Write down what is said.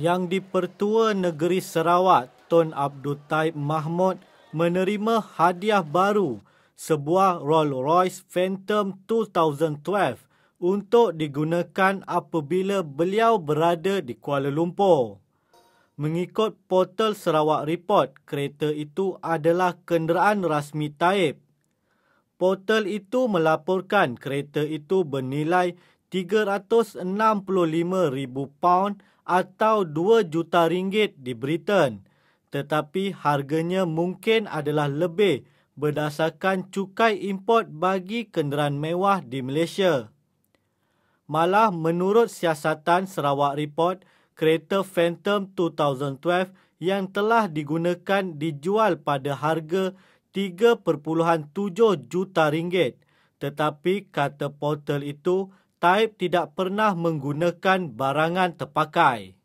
Yang di-Pertua Negeri Sarawak Tun Abdul Taib Mahmud menerima hadiah baru sebuah Rolls-Royce Phantom 2012 untuk digunakan apabila beliau berada di Kuala Lumpur. Mengikut portal Sarawak Report, kereta itu adalah kenderaan rasmi Taib. Portal itu melaporkan kereta itu bernilai 365,000 pound atau 2 juta ringgit di Britain tetapi harganya mungkin adalah lebih berdasarkan cukai import bagi kenderaan mewah di Malaysia. Malah menurut siasatan Sarawak Report, kereta Phantom 2012 yang telah digunakan dijual pada harga 3.7 juta ringgit. Tetapi kata portal itu, Taib tidak pernah menggunakan barangan terpakai.